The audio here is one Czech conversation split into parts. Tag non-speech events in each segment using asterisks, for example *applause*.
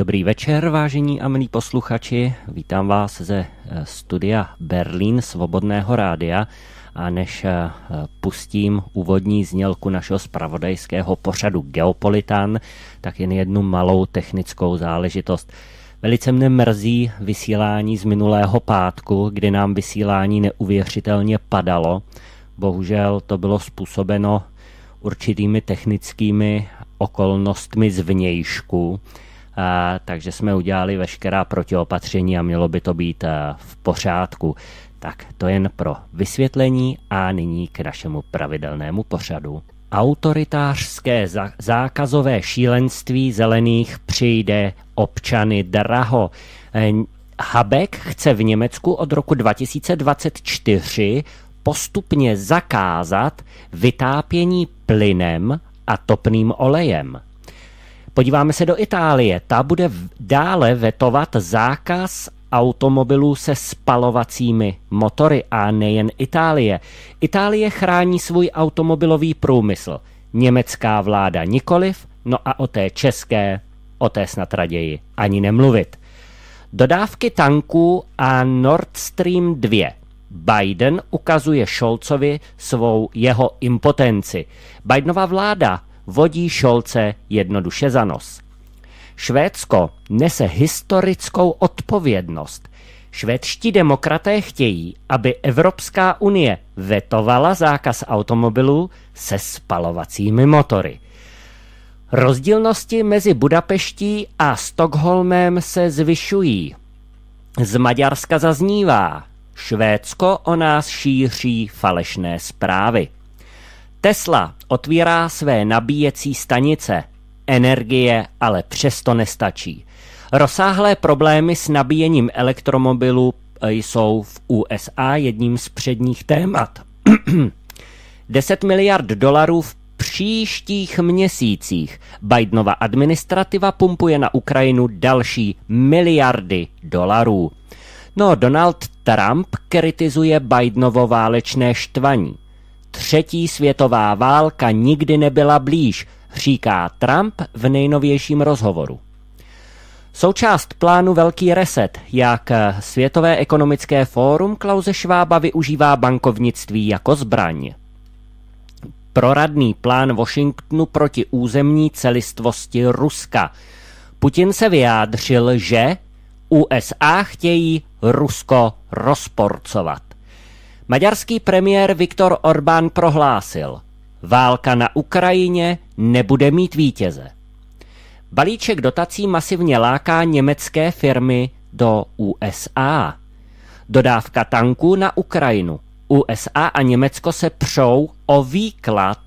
Dobrý večer, vážení a milí posluchači. Vítám vás ze eh, studia Berlín Svobodného rádia. A než eh, pustím úvodní znělku našeho spravodajského pořadu Geopolitan, tak jen jednu malou technickou záležitost. Velice mne mrzí vysílání z minulého pátku, kdy nám vysílání neuvěřitelně padalo. Bohužel to bylo způsobeno určitými technickými okolnostmi zvnějšku. vnějšku takže jsme udělali veškerá protiopatření a mělo by to být v pořádku. Tak to jen pro vysvětlení a nyní k našemu pravidelnému pořadu. Autoritářské zákazové šílenství zelených přijde občany draho. E, Habek chce v Německu od roku 2024 postupně zakázat vytápění plynem a topným olejem. Podíváme se do Itálie. Ta bude dále vetovat zákaz automobilů se spalovacími motory a nejen Itálie. Itálie chrání svůj automobilový průmysl. Německá vláda nikoliv, no a o té české, o té snad raději ani nemluvit. Dodávky tanků a Nord Stream 2. Biden ukazuje Šolcovi svou jeho impotenci. Bidenova vláda vodí Šolce jednoduše za nos. Švédsko nese historickou odpovědnost. Švédští demokraté chtějí, aby Evropská unie vetovala zákaz automobilů se spalovacími motory. Rozdílnosti mezi Budapeští a Stockholmem se zvyšují. Z Maďarska zaznívá, Švédsko o nás šíří falešné zprávy. Tesla otvírá své nabíjecí stanice. Energie ale přesto nestačí. Rozsáhlé problémy s nabíjením elektromobilů eh, jsou v USA jedním z předních témat. 10 *clears throat* miliard dolarů v příštích měsících Bidenova administrativa pumpuje na Ukrajinu další miliardy dolarů. No, Donald Trump kritizuje Bidenovo válečné štvaní. Třetí světová válka nikdy nebyla blíž, říká Trump v nejnovějším rozhovoru. Součást plánu Velký reset, jak Světové ekonomické fórum Klauze Švába využívá bankovnictví jako zbraň. Proradný plán Washingtonu proti územní celistvosti Ruska. Putin se vyjádřil, že USA chtějí Rusko rozporcovat. Maďarský premiér Viktor Orbán prohlásil, válka na Ukrajině nebude mít vítěze. Balíček dotací masivně láká německé firmy do USA. Dodávka tanků na Ukrajinu. USA a Německo se přou o výklad.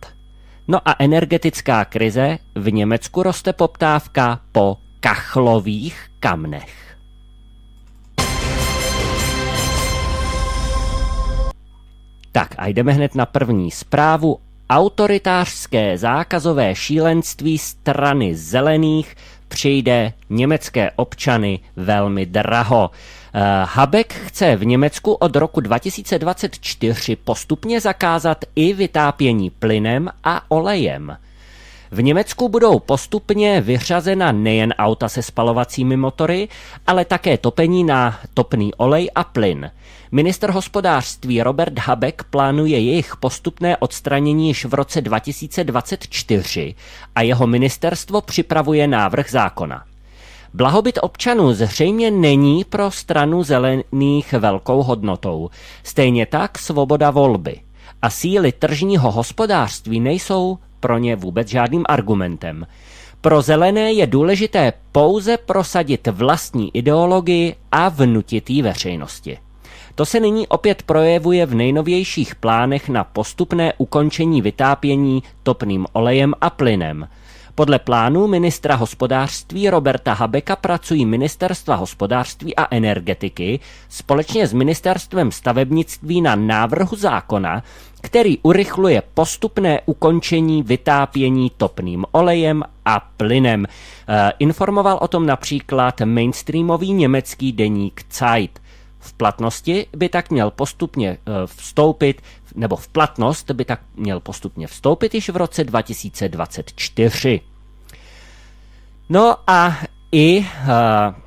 No a energetická krize, v Německu roste poptávka po kachlových kamnech. Tak a jdeme hned na první zprávu. Autoritářské zákazové šílenství strany zelených přijde německé občany velmi draho. Eh, Habek chce v Německu od roku 2024 postupně zakázat i vytápění plynem a olejem. V Německu budou postupně vyřazena nejen auta se spalovacími motory, ale také topení na topný olej a plyn. Minister hospodářství Robert Habeck plánuje jejich postupné odstranění již v roce 2024 a jeho ministerstvo připravuje návrh zákona. Blahobyt občanů zřejmě není pro stranu zelených velkou hodnotou, stejně tak svoboda volby. A síly tržního hospodářství nejsou pro ně vůbec žádným argumentem. Pro zelené je důležité pouze prosadit vlastní ideologii a vnutit ji veřejnosti. To se nyní opět projevuje v nejnovějších plánech na postupné ukončení vytápění topným olejem a plynem. Podle plánu ministra hospodářství Roberta Habeka pracují ministerstva hospodářství a energetiky společně s ministerstvem stavebnictví na návrhu zákona, který urychluje postupné ukončení vytápění topným olejem a plynem. Eh, informoval o tom například mainstreamový německý deník Zeit. V platnosti by tak měl postupně eh, vstoupit, nebo v platnost by tak měl postupně vstoupit již v roce 2024. No a i eh,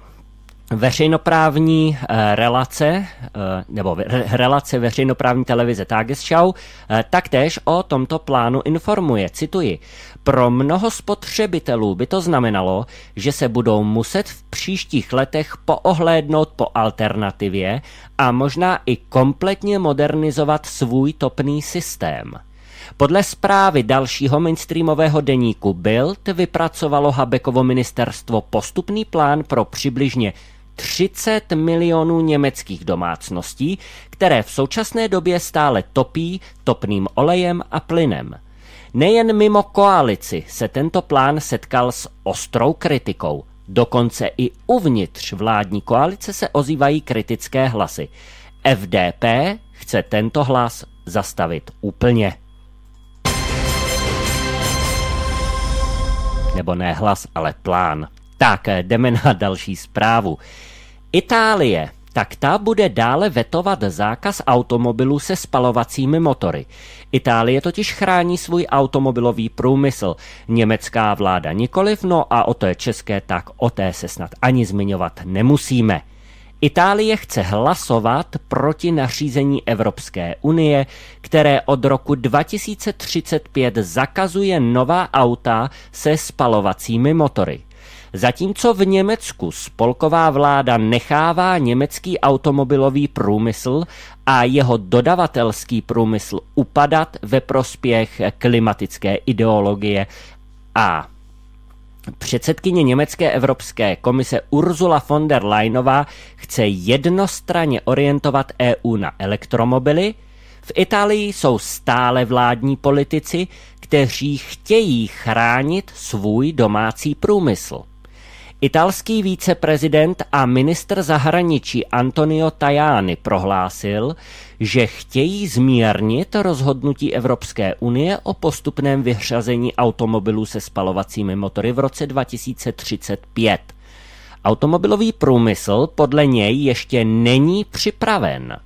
veřejnoprávní eh, relace, eh, nebo relace veřejnoprávní televize Tagesschau, eh, taktéž o tomto plánu informuje. Cituji, pro mnoho spotřebitelů by to znamenalo, že se budou muset v příštích letech poohlédnout po alternativě a možná i kompletně modernizovat svůj topný systém. Podle zprávy dalšího mainstreamového deníku Bild vypracovalo Habekovo ministerstvo postupný plán pro přibližně 30 milionů německých domácností, které v současné době stále topí topným olejem a plynem. Nejen mimo koalici se tento plán setkal s ostrou kritikou. Dokonce i uvnitř vládní koalice se ozývají kritické hlasy. FDP chce tento hlas zastavit úplně. Nebo ne hlas, ale plán. Tak, jdeme na další zprávu. Itálie. Tak ta bude dále vetovat zákaz automobilů se spalovacími motory. Itálie totiž chrání svůj automobilový průmysl. Německá vláda nikoliv, no a o je české, tak o té se snad ani zmiňovat nemusíme. Itálie chce hlasovat proti nařízení Evropské unie, které od roku 2035 zakazuje nová auta se spalovacími motory. Zatímco v Německu spolková vláda nechává německý automobilový průmysl a jeho dodavatelský průmysl upadat ve prospěch klimatické ideologie a Předsedkyně Německé evropské komise Ursula von der Leyenová chce jednostranně orientovat EU na elektromobily. V Itálii jsou stále vládní politici, kteří chtějí chránit svůj domácí průmysl. Italský víceprezident a ministr zahraničí Antonio Tajani prohlásil, že chtějí zmírnit rozhodnutí Evropské unie o postupném vyhřazení automobilů se spalovacími motory v roce 2035. Automobilový průmysl podle něj ještě není připraven.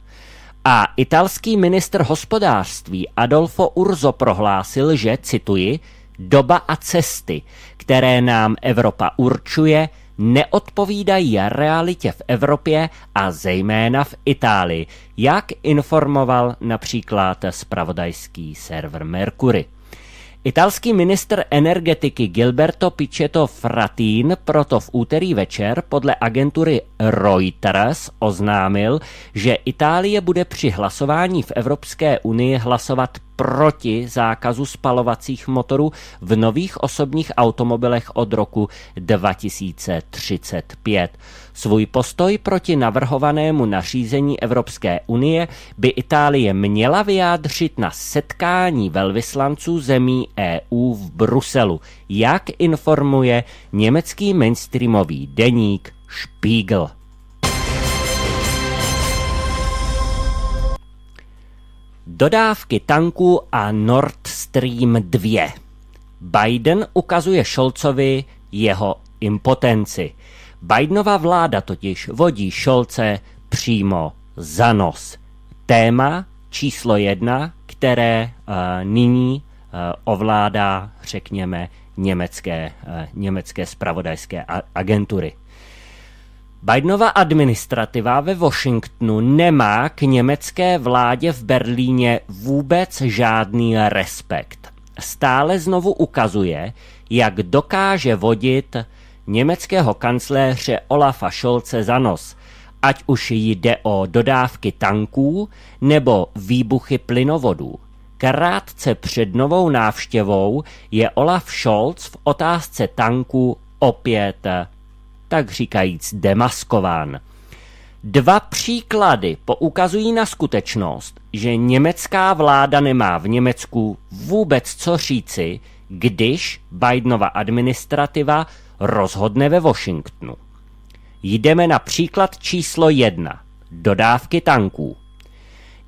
A italský ministr hospodářství Adolfo Urzo prohlásil, že, cituji, doba a cesty, které nám Evropa určuje, neodpovídají realitě v Evropě a zejména v Itálii, jak informoval například spravodajský server Mercury. Italský minister energetiky Gilberto Pichetto Fratin proto v úterý večer podle agentury Reuters oznámil, že Itálie bude při hlasování v Evropské unii hlasovat proti zákazu spalovacích motorů v nových osobních automobilech od roku 2035. Svůj postoj proti navrhovanému nařízení Evropské unie by Itálie měla vyjádřit na setkání velvyslanců zemí EU v Bruselu, jak informuje německý mainstreamový deník Spiegel. Dodávky tanků a Nord Stream 2. Biden ukazuje Šolcovi jeho impotenci. Bidenova vláda totiž vodí Šolce přímo za nos. Téma číslo jedna, které uh, nyní uh, ovládá, řekněme, německé, uh, německé spravodajské agentury. Bidenova administrativa ve Washingtonu nemá k německé vládě v Berlíně vůbec žádný respekt. Stále znovu ukazuje, jak dokáže vodit německého kancléře Olafa Scholze za nos, ať už jde o dodávky tanků nebo výbuchy plynovodů. Krátce před novou návštěvou je Olaf Scholz v otázce tanků opět tak říkajíc demaskován. Dva příklady poukazují na skutečnost, že německá vláda nemá v Německu vůbec co říci, když Bidenova administrativa rozhodne ve Washingtonu. Jdeme na příklad číslo jedna. Dodávky tanků.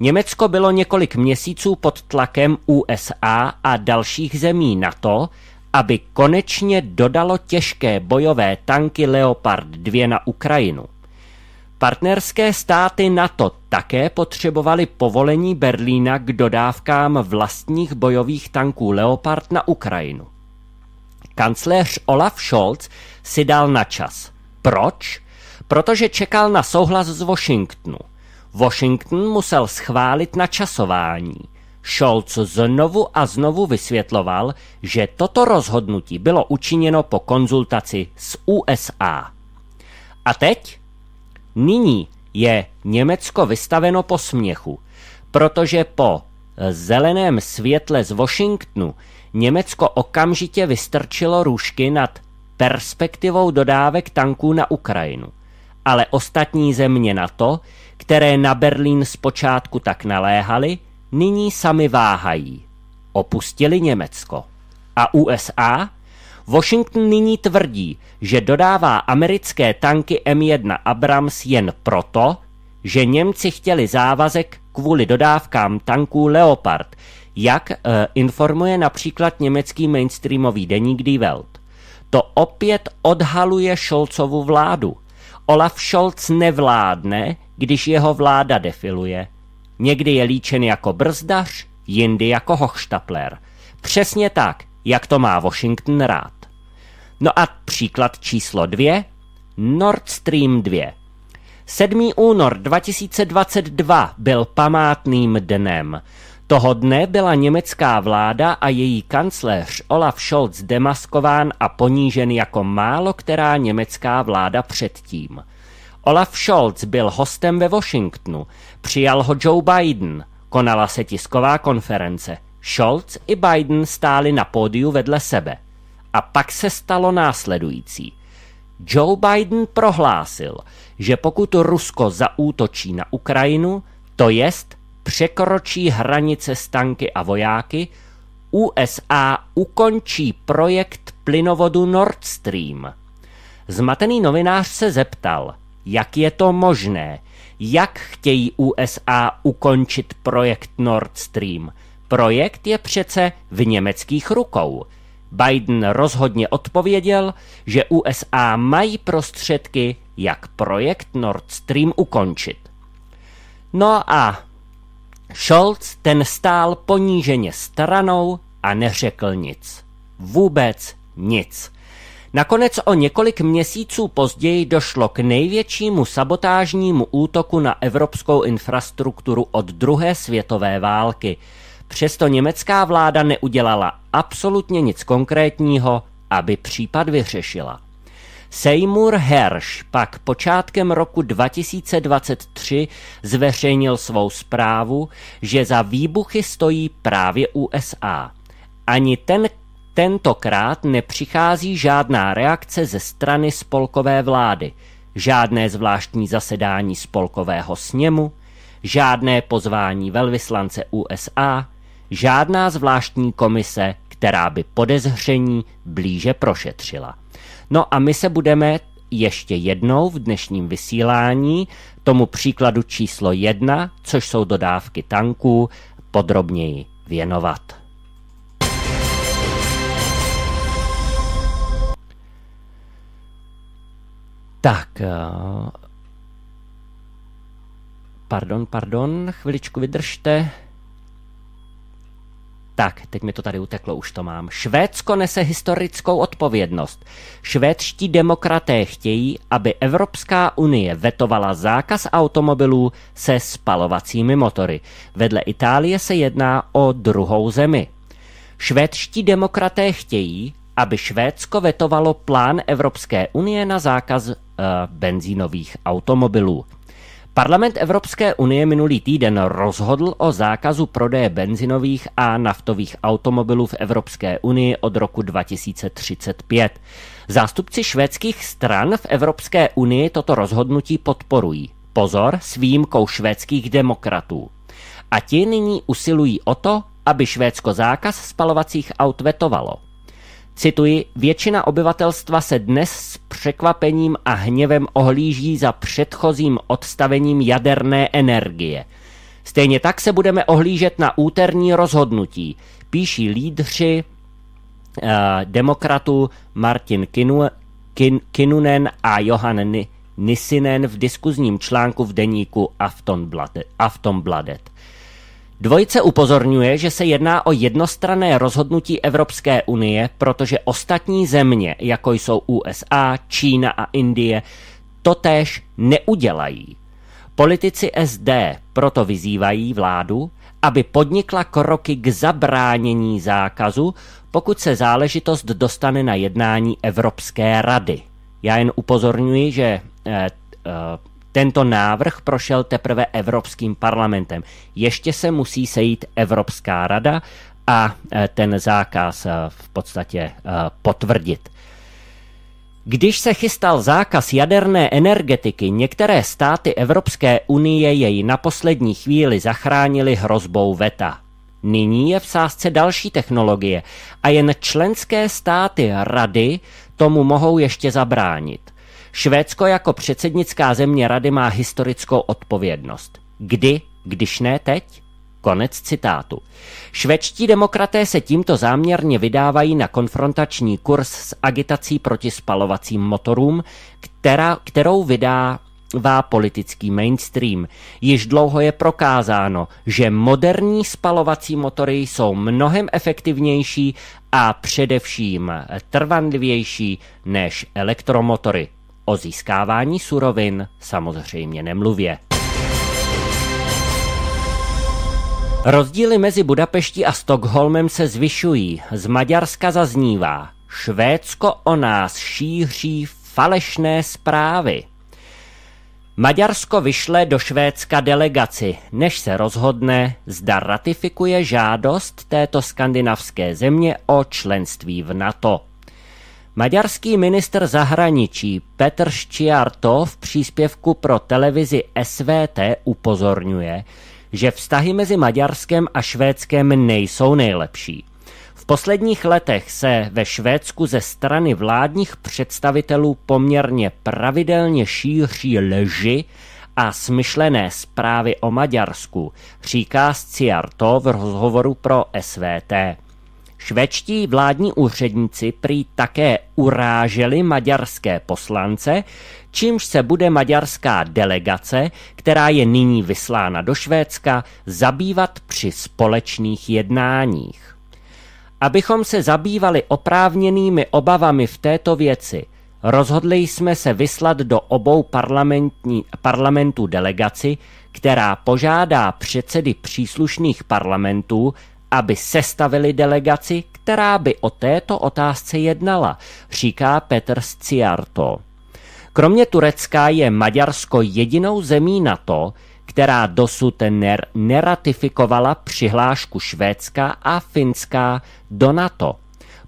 Německo bylo několik měsíců pod tlakem USA a dalších zemí na to aby konečně dodalo těžké bojové tanky Leopard 2 na Ukrajinu. Partnerské státy NATO také potřebovaly povolení Berlína k dodávkám vlastních bojových tanků Leopard na Ukrajinu. Kancléř Olaf Scholz si dal na čas. Proč? Protože čekal na souhlas z Washingtonu. Washington musel schválit načasování. Scholz znovu a znovu vysvětloval, že toto rozhodnutí bylo učiněno po konzultaci s USA. A teď? Nyní je Německo vystaveno po směchu, protože po zeleném světle z Washingtonu Německo okamžitě vystrčilo růžky nad perspektivou dodávek tanků na Ukrajinu. Ale ostatní země na to, které na Berlín zpočátku tak naléhaly, nyní sami váhají. Opustili Německo. A USA? Washington nyní tvrdí, že dodává americké tanky M1 Abrams jen proto, že Němci chtěli závazek kvůli dodávkám tanků Leopard, jak e, informuje například německý mainstreamový deník Die Welt. To opět odhaluje Scholzovu vládu. Olaf Scholz nevládne, když jeho vláda defiluje. Někdy je líčen jako brzdař, jindy jako hochštapler. Přesně tak, jak to má Washington rád. No a příklad číslo dvě, Nord Stream 2. 7. únor 2022 byl památným dnem. Toho dne byla německá vláda a její kancléř Olaf Scholz demaskován a ponížen jako málo která německá vláda předtím – Olaf Scholz byl hostem ve Washingtonu, přijal ho Joe Biden, konala se tisková konference. Scholz i Biden stáli na pódiu vedle sebe. A pak se stalo následující. Joe Biden prohlásil, že pokud Rusko zaútočí na Ukrajinu, to jest překročí hranice tanky a vojáky, USA ukončí projekt plynovodu Nord Stream. Zmatený novinář se zeptal – jak je to možné? Jak chtějí USA ukončit projekt Nord Stream? Projekt je přece v německých rukou. Biden rozhodně odpověděl, že USA mají prostředky, jak projekt Nord Stream ukončit. No a Scholz ten stál poníženě stranou a neřekl nic. Vůbec nic. Nakonec o několik měsíců později došlo k největšímu sabotážnímu útoku na evropskou infrastrukturu od druhé světové války. Přesto německá vláda neudělala absolutně nic konkrétního, aby případ vyřešila. Seymour Hersh pak počátkem roku 2023 zveřejnil svou zprávu, že za výbuchy stojí právě USA. Ani ten Tentokrát nepřichází žádná reakce ze strany spolkové vlády, žádné zvláštní zasedání spolkového sněmu, žádné pozvání velvyslance USA, žádná zvláštní komise, která by podezření blíže prošetřila. No a my se budeme ještě jednou v dnešním vysílání tomu příkladu číslo jedna, což jsou dodávky tanků, podrobněji věnovat. Tak, eh, pardon, pardon, chviličku vydržte. Tak, teď mi to tady uteklo, už to mám. Švédsko nese historickou odpovědnost. Švédští demokraté chtějí, aby Evropská unie vetovala zákaz automobilů se spalovacími motory. Vedle Itálie se jedná o druhou zemi. Švédští demokraté chtějí, aby Švédsko vetovalo plán Evropské unie na zákaz e, benzínových automobilů. Parlament Evropské unie minulý týden rozhodl o zákazu prodeje benzinových a naftových automobilů v Evropské unii od roku 2035. Zástupci švédských stran v Evropské unii toto rozhodnutí podporují. Pozor s výjimkou švédských demokratů. A ti nyní usilují o to, aby Švédsko zákaz spalovacích aut vetovalo. Cituji, většina obyvatelstva se dnes s překvapením a hněvem ohlíží za předchozím odstavením jaderné energie. Stejně tak se budeme ohlížet na úterní rozhodnutí, píší lídři eh, demokratů Martin Kinu, Kin, Kinunen a Johan Nisinen v diskuzním článku v deníku Aftonbladet. Aftonbladet. Dvojice upozorňuje, že se jedná o jednostrané rozhodnutí Evropské unie, protože ostatní země, jako jsou USA, Čína a Indie, totéž neudělají. Politici SD proto vyzývají vládu, aby podnikla kroky k zabránění zákazu, pokud se záležitost dostane na jednání Evropské rady. Já jen upozorňuji, že eh, eh, tento návrh prošel teprve Evropským parlamentem. Ještě se musí sejít Evropská rada a e, ten zákaz e, v podstatě e, potvrdit. Když se chystal zákaz jaderné energetiky, některé státy Evropské unie jej na poslední chvíli zachránili hrozbou VETA. Nyní je v sázce další technologie a jen členské státy Rady tomu mohou ještě zabránit. Švédsko jako předsednická země rady má historickou odpovědnost. Kdy, když ne teď? Konec citátu. Švečtí demokraté se tímto záměrně vydávají na konfrontační kurz s agitací proti spalovacím motorům, která, kterou vydá vá politický mainstream. Již dlouho je prokázáno, že moderní spalovací motory jsou mnohem efektivnější a především trvanlivější než elektromotory. O získávání surovin samozřejmě nemluvě. Rozdíly mezi Budapeští a Stockholmem se zvyšují. Z Maďarska zaznívá. Švédsko o nás šíří falešné zprávy. Maďarsko vyšle do Švédska delegaci, než se rozhodne, zda ratifikuje žádost této skandinavské země o členství v NATO. Maďarský minister zahraničí Petr Ščiarto v příspěvku pro televizi SVT upozorňuje, že vztahy mezi Maďarskem a Švédskem nejsou nejlepší. V posledních letech se ve Švédsku ze strany vládních představitelů poměrně pravidelně šíří leži a smyšlené zprávy o Maďarsku, říká Sciarto v rozhovoru pro SVT. Švédští vládní úředníci prý také uráželi maďarské poslance, čímž se bude maďarská delegace, která je nyní vyslána do Švédska, zabývat při společných jednáních. Abychom se zabývali oprávněnými obavami v této věci, rozhodli jsme se vyslat do obou parlamentní, parlamentů delegaci, která požádá předsedy příslušných parlamentů, aby sestavili delegaci, která by o této otázce jednala, říká Petr Sciarto. Kromě Turecka je Maďarsko jedinou zemí to, která dosud ner- neratifikovala přihlášku Švédska a Finska do NATO.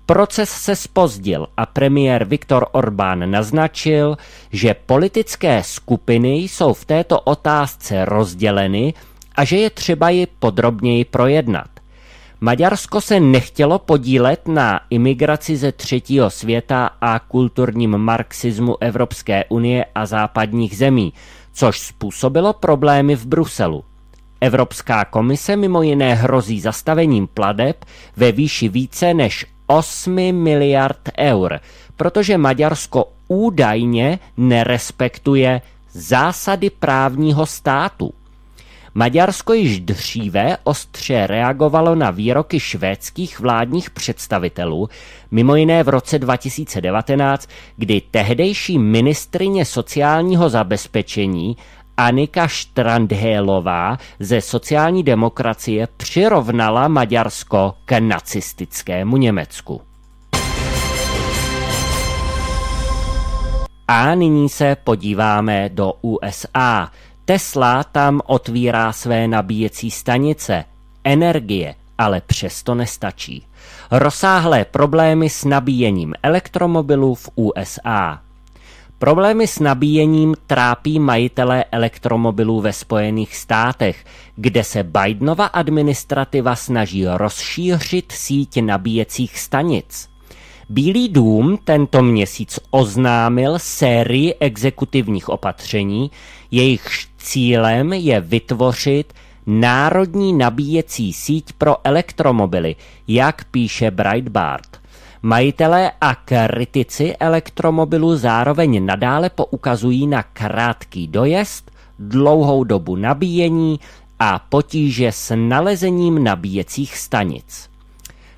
Proces se spozdil a premiér Viktor Orbán naznačil, že politické skupiny jsou v této otázce rozděleny a že je třeba ji podrobněji projednat. Maďarsko se nechtělo podílet na imigraci ze třetího světa a kulturním marxismu Evropské unie a západních zemí, což způsobilo problémy v Bruselu. Evropská komise mimo jiné hrozí zastavením pladeb ve výši více než 8 miliard eur, protože Maďarsko údajně nerespektuje zásady právního státu. Maďarsko již dříve ostře reagovalo na výroky švédských vládních představitelů, mimo jiné v roce 2019, kdy tehdejší ministrině sociálního zabezpečení Anika Štrandhélová ze sociální demokracie přirovnala Maďarsko k nacistickému Německu. A nyní se podíváme do USA. Tesla tam otvírá své nabíjecí stanice. Energie ale přesto nestačí. Rozsáhlé problémy s nabíjením elektromobilů v USA. Problémy s nabíjením trápí majitelé elektromobilů ve Spojených státech, kde se Bidenova administrativa snaží rozšířit síť nabíjecích stanic. Bílý dům tento měsíc oznámil sérii exekutivních opatření, jejichž cílem je vytvořit národní nabíjecí síť pro elektromobily, jak píše Breitbart. Majitelé a kritici elektromobilu zároveň nadále poukazují na krátký dojezd, dlouhou dobu nabíjení a potíže s nalezením nabíjecích stanic.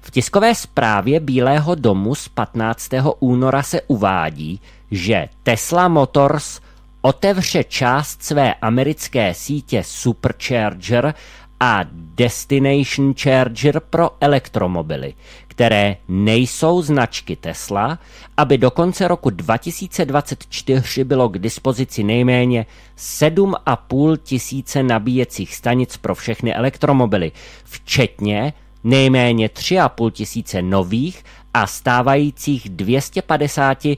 V tiskové zprávě Bílého domu z 15. února se uvádí, že Tesla Motors otevře část své americké sítě Supercharger a Destination Charger pro elektromobily, které nejsou značky Tesla, aby do konce roku 2024 bylo k dispozici nejméně 7,5 tisíce nabíjecích stanic pro všechny elektromobily, včetně nejméně 3,5 tisíce nových a stávajících 250 eh,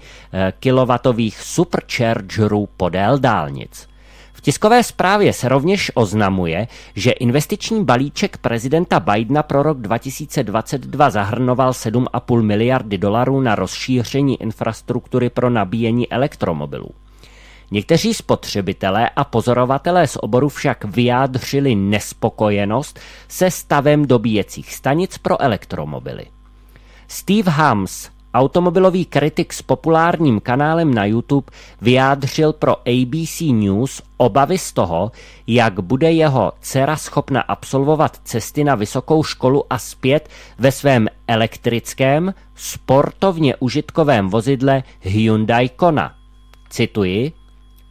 kW superchargerů podél dálnic. V tiskové zprávě se rovněž oznamuje, že investiční balíček prezidenta Bidena pro rok 2022 zahrnoval 7,5 miliardy dolarů na rozšíření infrastruktury pro nabíjení elektromobilů. Někteří spotřebitelé a pozorovatelé z oboru však vyjádřili nespokojenost se stavem dobíjecích stanic pro elektromobily. Steve Hams, automobilový kritik s populárním kanálem na YouTube, vyjádřil pro ABC News obavy z toho, jak bude jeho dcera schopna absolvovat cesty na vysokou školu a zpět ve svém elektrickém, sportovně užitkovém vozidle Hyundai Kona. Cituji –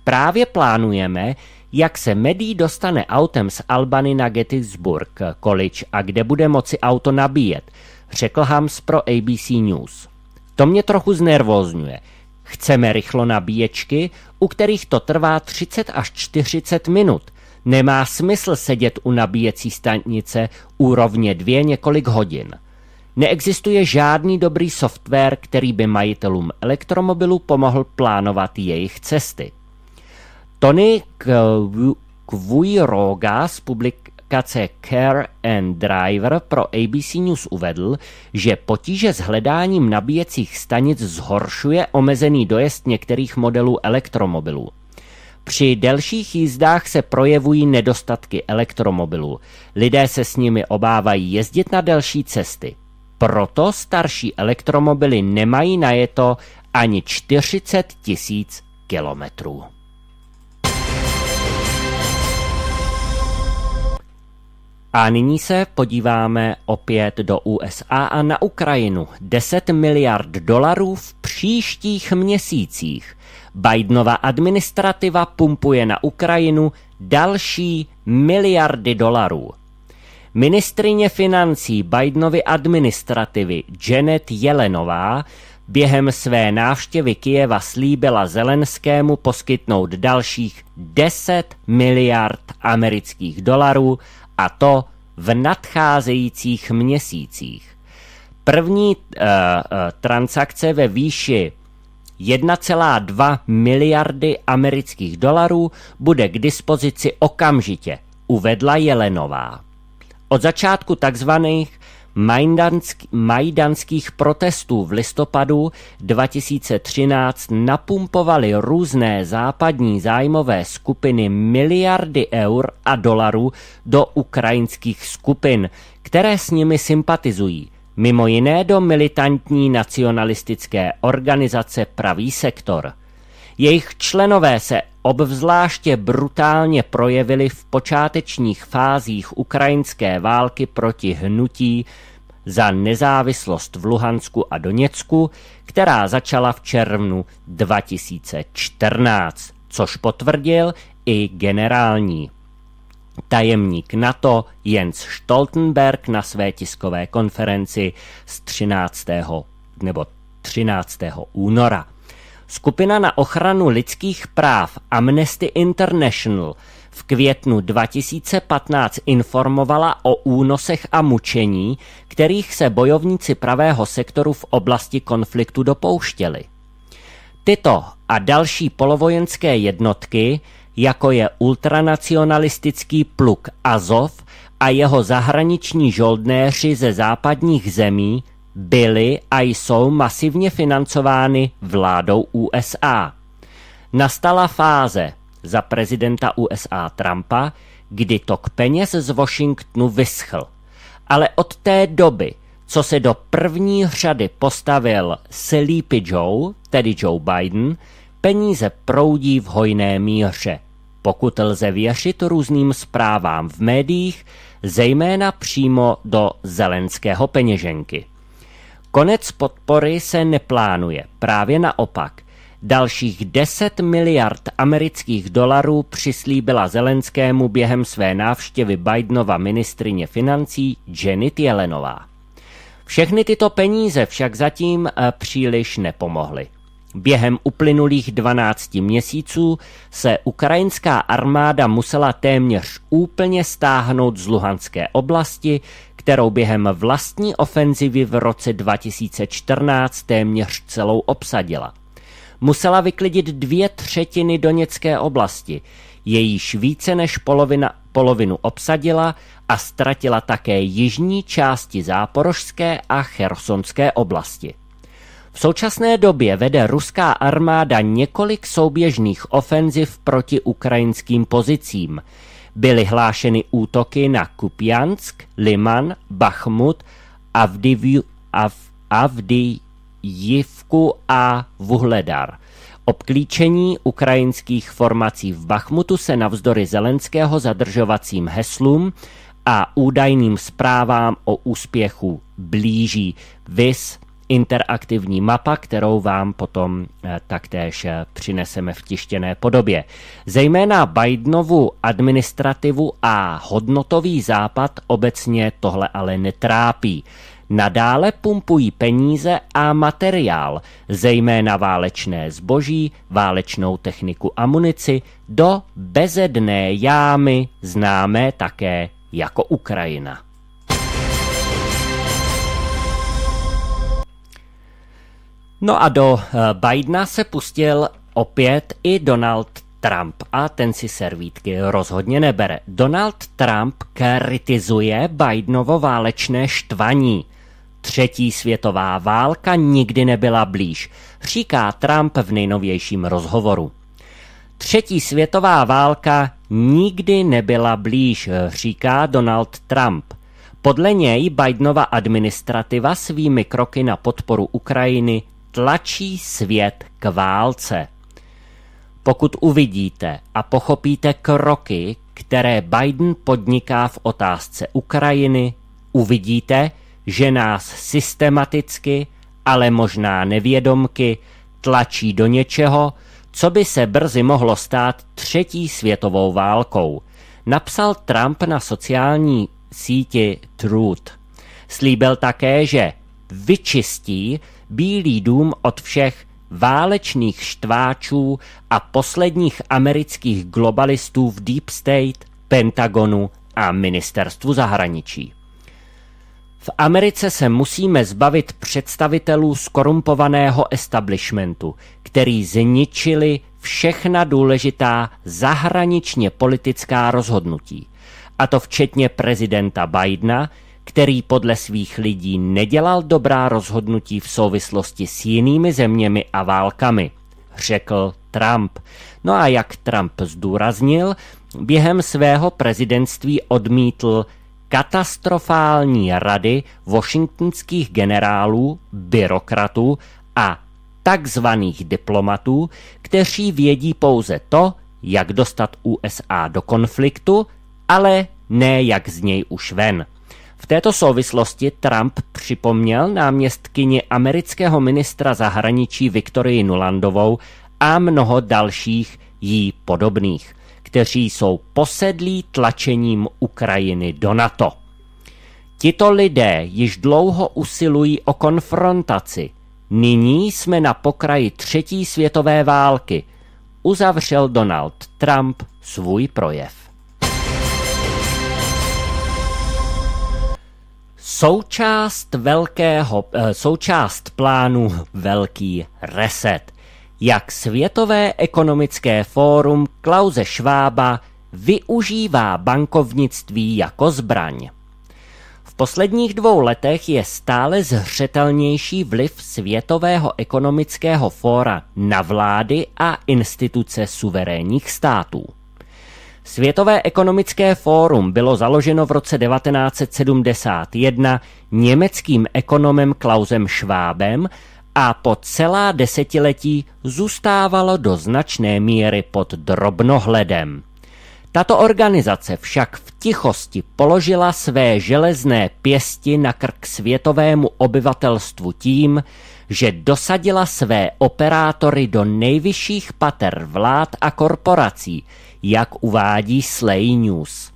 právě plánujeme, jak se Medí dostane autem z Albany na Gettysburg College a kde bude moci auto nabíjet, řekl Hams pro ABC News. To mě trochu znervozňuje. Chceme rychlo nabíječky, u kterých to trvá 30 až 40 minut. Nemá smysl sedět u nabíjecí stanice úrovně dvě několik hodin. Neexistuje žádný dobrý software, který by majitelům elektromobilů pomohl plánovat jejich cesty. Tony Kvujroga z publikace Care and Driver pro ABC News uvedl, že potíže s hledáním nabíjecích stanic zhoršuje omezený dojezd některých modelů elektromobilů. Při delších jízdách se projevují nedostatky elektromobilů. Lidé se s nimi obávají jezdit na delší cesty. Proto starší elektromobily nemají najeto ani 40 tisíc kilometrů. A nyní se podíváme opět do USA a na Ukrajinu. 10 miliard dolarů v příštích měsících. Bidenova administrativa pumpuje na Ukrajinu další miliardy dolarů. Ministrině financí Bidenovy administrativy Janet Jelenová během své návštěvy Kijeva slíbila Zelenskému poskytnout dalších 10 miliard amerických dolarů a to v nadcházejících měsících. První uh, uh, transakce ve výši 1,2 miliardy amerických dolarů bude k dispozici okamžitě, uvedla Jelenová. Od začátku takzvaných majdansk, majdanských protestů v listopadu 2013 napumpovaly různé západní zájmové skupiny miliardy eur a dolarů do ukrajinských skupin, které s nimi sympatizují, mimo jiné do militantní nacionalistické organizace Pravý sektor – jejich členové se obzvláště brutálně projevili v počátečních fázích ukrajinské války proti hnutí za nezávislost v Luhansku a Doněcku, která začala v červnu 2014, což potvrdil i generální tajemník NATO Jens Stoltenberg na své tiskové konferenci z 13. nebo 13. února. Skupina na ochranu lidských práv Amnesty International v květnu 2015 informovala o únosech a mučení, kterých se bojovníci pravého sektoru v oblasti konfliktu dopouštěli. Tyto a další polovojenské jednotky, jako je ultranacionalistický pluk Azov a jeho zahraniční žoldnéři ze západních zemí, byly a jsou masivně financovány vládou USA. Nastala fáze za prezidenta USA Trumpa, kdy tok peněz z Washingtonu vyschl. Ale od té doby, co se do první řady postavil Sleepy Joe, tedy Joe Biden, peníze proudí v hojné míře. Pokud lze věřit různým zprávám v médiích, zejména přímo do zelenského peněženky. Konec podpory se neplánuje, právě naopak. Dalších 10 miliard amerických dolarů přislíbila Zelenskému během své návštěvy Bidenova ministrině financí Janet Jelenová. Všechny tyto peníze však zatím eh, příliš nepomohly. Během uplynulých 12 měsíců se ukrajinská armáda musela téměř úplně stáhnout z Luhanské oblasti, kterou během vlastní ofenzivy v roce 2014 téměř celou obsadila. Musela vyklidit dvě třetiny Doněcké oblasti, jejíž více než polovina, polovinu obsadila a ztratila také jižní části Záporožské a Chersonské oblasti. V současné době vede ruská armáda několik souběžných ofenziv proti ukrajinským pozicím – byly hlášeny útoky na Kupjansk, Liman, Bachmut, Avdijivku a Vuhledar. Obklíčení ukrajinských formací v Bachmutu se navzdory Zelenského zadržovacím heslům a údajným zprávám o úspěchu blíží. Vis interaktivní mapa, kterou vám potom eh, taktéž eh, přineseme v tištěné podobě. Zejména Bidenovu administrativu a hodnotový západ obecně tohle ale netrápí. Nadále pumpují peníze a materiál, zejména válečné zboží, válečnou techniku a munici, do bezedné jámy známé také jako Ukrajina. No a do eh, Bidena se pustil opět i Donald Trump a ten si servítky rozhodně nebere. Donald Trump kritizuje Bidenovo válečné štvaní. Třetí světová válka nikdy nebyla blíž, říká Trump v nejnovějším rozhovoru. Třetí světová válka nikdy nebyla blíž, eh, říká Donald Trump. Podle něj Bidenova administrativa svými kroky na podporu Ukrajiny tlačí svět k válce. Pokud uvidíte a pochopíte kroky, které Biden podniká v otázce Ukrajiny, uvidíte, že nás systematicky, ale možná nevědomky, tlačí do něčeho, co by se brzy mohlo stát třetí světovou válkou. Napsal Trump na sociální síti Truth. Slíbil také, že vyčistí Bílý dům od všech válečných štváčů a posledních amerických globalistů v Deep State, Pentagonu a ministerstvu zahraničí. V Americe se musíme zbavit představitelů skorumpovaného establishmentu, který zničili všechna důležitá zahraničně politická rozhodnutí. A to včetně prezidenta Bidena, který podle svých lidí nedělal dobrá rozhodnutí v souvislosti s jinými zeměmi a válkami, řekl Trump. No a jak Trump zdůraznil, během svého prezidentství odmítl katastrofální rady washingtonských generálů, byrokratů a takzvaných diplomatů, kteří vědí pouze to, jak dostat USA do konfliktu, ale ne jak z něj už ven. V této souvislosti Trump připomněl náměstkyni amerického ministra zahraničí Viktorii Nulandovou a mnoho dalších jí podobných, kteří jsou posedlí tlačením Ukrajiny do NATO. Tito lidé již dlouho usilují o konfrontaci. Nyní jsme na pokraji třetí světové války, uzavřel Donald Trump svůj projev. Součást, velkého, eh, součást plánu Velký reset. Jak Světové ekonomické fórum Klause Švába využívá bankovnictví jako zbraň. V posledních dvou letech je stále zřetelnější vliv Světového ekonomického fóra na vlády a instituce suverénních států. Světové ekonomické fórum bylo založeno v roce 1971 německým ekonomem Klausem Schwabem a po celá desetiletí zůstávalo do značné míry pod drobnohledem. Tato organizace však v tichosti položila své železné pěsti na krk světovému obyvatelstvu tím, že dosadila své operátory do nejvyšších pater vlád a korporací – jak uvádí Slay News.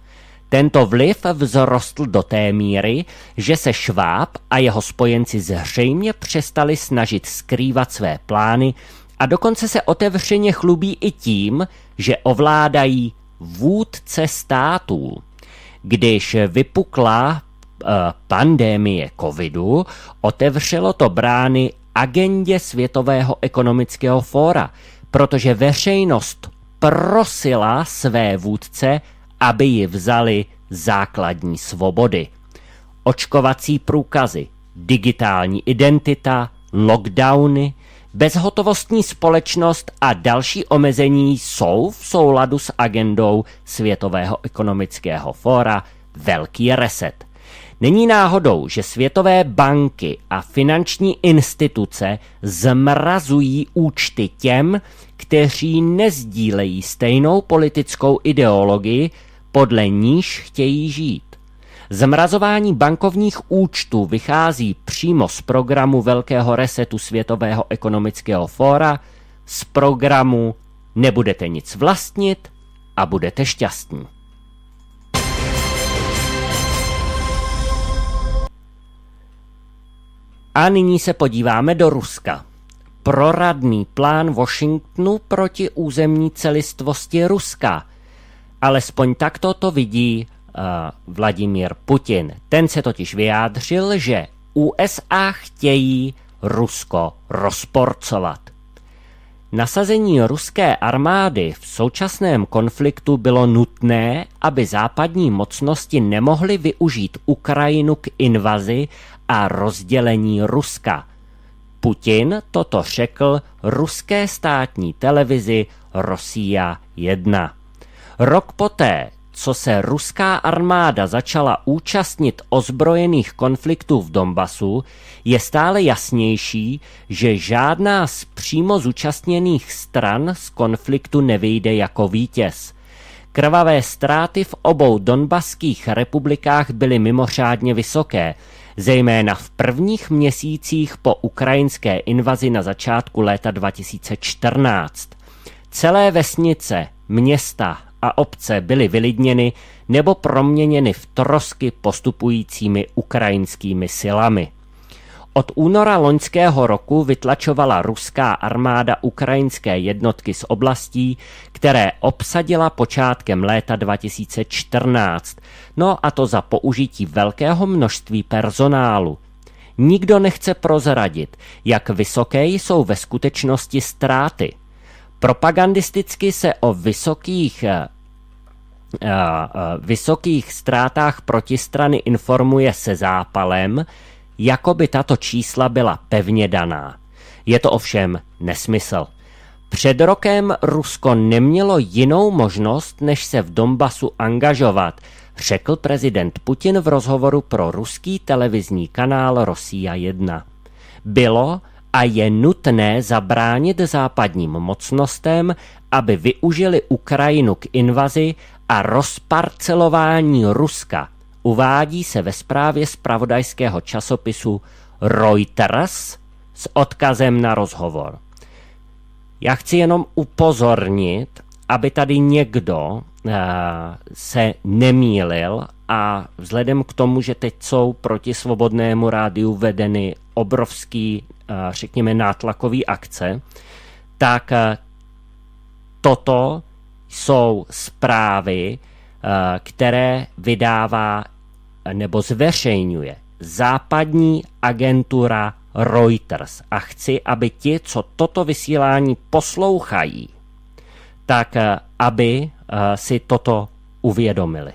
Tento vliv vzrostl do té míry, že se Šváb a jeho spojenci zřejmě přestali snažit skrývat své plány a dokonce se otevřeně chlubí i tím, že ovládají vůdce států. Když vypukla eh, pandémie covidu, otevřelo to brány agendě Světového ekonomického fóra, protože veřejnost prosila své vůdce, aby ji vzali základní svobody. Očkovací průkazy, digitální identita, lockdowny, bezhotovostní společnost a další omezení jsou v souladu s agendou Světového ekonomického fóra Velký reset. Není náhodou, že světové banky a finanční instituce zmrazují účty těm, kteří nezdílejí stejnou politickou ideologii, podle níž chtějí žít. Zmrazování bankovních účtů vychází přímo z programu Velkého resetu Světového ekonomického fóra, z programu Nebudete nic vlastnit a budete šťastní. A nyní se podíváme do Ruska proradný plán Washingtonu proti územní celistvosti Ruska. Alespoň takto to vidí uh, Vladimír Putin. Ten se totiž vyjádřil, že USA chtějí Rusko rozporcovat. Nasazení ruské armády v současném konfliktu bylo nutné, aby západní mocnosti nemohly využít Ukrajinu k invazi a rozdělení Ruska – Putin toto řekl ruské státní televizi Rosia 1. Rok poté, co se ruská armáda začala účastnit ozbrojených konfliktů v Donbasu, je stále jasnější, že žádná z přímo zúčastněných stran z konfliktu nevyjde jako vítěz. Krvavé ztráty v obou donbaských republikách byly mimořádně vysoké, zejména v prvních měsících po ukrajinské invazi na začátku léta 2014. Celé vesnice, města a obce byly vylidněny nebo proměněny v trosky postupujícími ukrajinskými silami. Od února loňského roku vytlačovala ruská armáda ukrajinské jednotky z oblastí, které obsadila počátkem léta 2014, no a to za použití velkého množství personálu. Nikdo nechce prozradit, jak vysoké jsou ve skutečnosti ztráty. Propagandisticky se o vysokých eh, eh, eh, vysokých ztrátách protistrany informuje se zápalem, jako by tato čísla byla pevně daná. Je to ovšem nesmysl. Před rokem Rusko nemělo jinou možnost, než se v Donbasu angažovat, řekl prezident Putin v rozhovoru pro ruský televizní kanál Rosia 1. Bylo a je nutné zabránit západním mocnostem, aby využili Ukrajinu k invazi a rozparcelování Ruska, Uvádí se ve zprávě zpravodajského časopisu Reuters s odkazem na rozhovor. Já chci jenom upozornit, aby tady někdo uh, se nemýlil a vzhledem k tomu, že teď jsou proti svobodnému rádiu vedeny obrovský, uh, řekněme, nátlakový akce, tak uh, toto jsou zprávy, Eh, které vydává nebo zveřejňuje západní agentura Reuters. A chci, aby ti, co toto vysílání poslouchají, tak eh, aby eh, si toto uvědomili.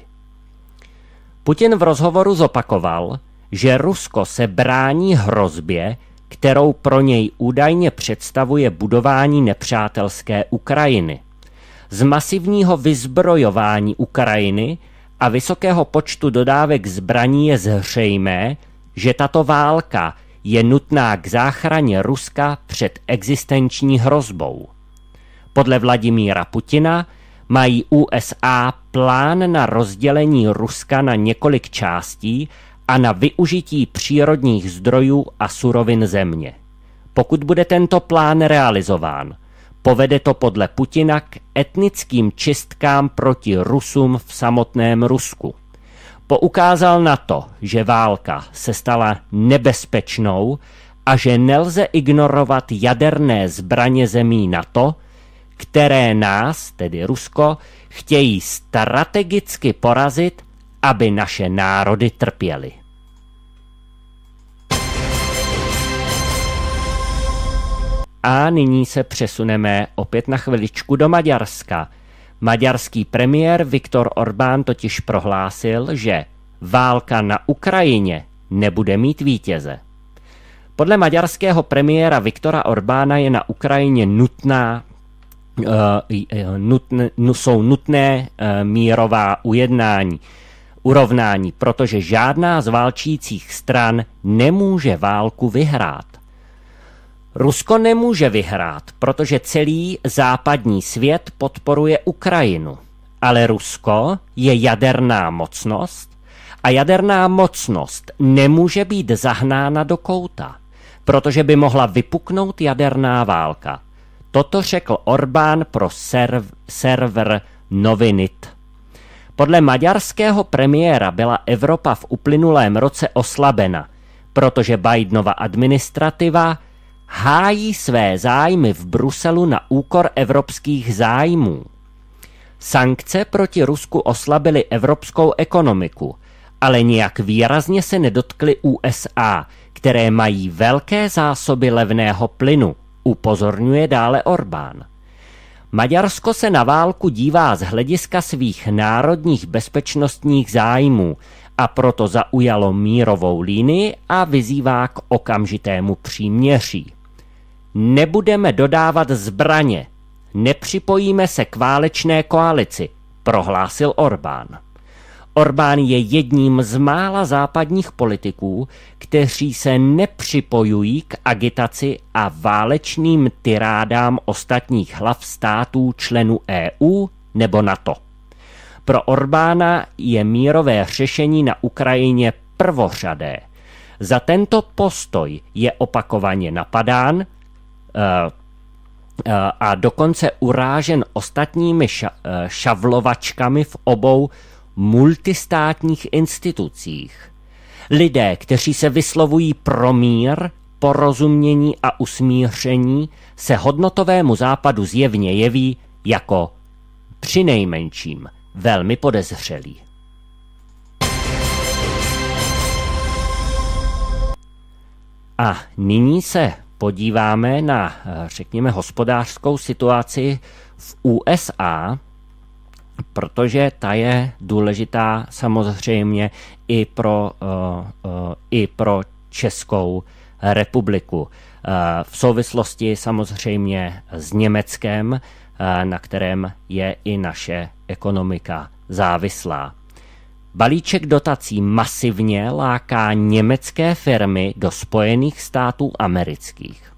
Putin v rozhovoru zopakoval, že Rusko se brání hrozbě, kterou pro něj údajně představuje budování nepřátelské Ukrajiny z masivního vyzbrojování Ukrajiny a vysokého počtu dodávek zbraní je zřejmé, že tato válka je nutná k záchraně Ruska před existenční hrozbou. Podle Vladimíra Putina mají USA plán na rozdělení Ruska na několik částí a na využití přírodních zdrojů a surovin země. Pokud bude tento plán realizován – Povede to podle Putina k etnickým čistkám proti Rusům v samotném Rusku. Poukázal na to, že válka se stala nebezpečnou a že nelze ignorovat jaderné zbraně zemí NATO, které nás, tedy Rusko, chtějí strategicky porazit, aby naše národy trpěly. A nyní se přesuneme opět na chviličku do Maďarska. Maďarský premiér Viktor Orbán totiž prohlásil, že válka na Ukrajině nebude mít vítěze. Podle maďarského premiéra Viktora Orbána je na Ukrajině nutná uh, nutn, jsou nutné uh, mírová ujednání, urovnání, protože žádná z válčících stran nemůže válku vyhrát. Rusko nemůže vyhrát, protože celý západní svět podporuje Ukrajinu. Ale Rusko je jaderná mocnost a jaderná mocnost nemůže být zahnána do kouta, protože by mohla vypuknout jaderná válka. Toto řekl Orbán pro serv, server Novinit. Podle maďarského premiéra byla Evropa v uplynulém roce oslabena, protože Bidenova administrativa hájí své zájmy v Bruselu na úkor evropských zájmů. Sankce proti Rusku oslabily evropskou ekonomiku, ale nijak výrazně se nedotkly USA, které mají velké zásoby levného plynu, upozorňuje dále Orbán. Maďarsko se na válku dívá z hlediska svých národních bezpečnostních zájmů a proto zaujalo mírovou línii a vyzývá k okamžitému příměří. Nebudeme dodávat zbraně. Nepřipojíme se k válečné koalici, prohlásil Orbán. Orbán je jedním z mála západních politiků, kteří se nepřipojují k agitaci a válečným tyrádám ostatních hlav států členů EU nebo NATO. Pro Orbána je mírové řešení na Ukrajině prvořadé. Za tento postoj je opakovaně napadán, Eh, eh, a dokonce urážen ostatními ša, eh, šavlovačkami v obou multistátních institucích. Lidé, kteří se vyslovují pro mír, porozumění a usmíření, se hodnotovému západu zjevně jeví jako přinejmenším velmi podezřelí. A nyní se podíváme na, eh, řekněme, hospodářskou situaci v USA, protože ta je důležitá samozřejmě i pro, eh, eh, i pro Českou republiku. V souvislosti samozřejmě s Německem, na kterém je i naše ekonomika závislá. Balíček dotací masivně láká německé firmy do Spojených států amerických.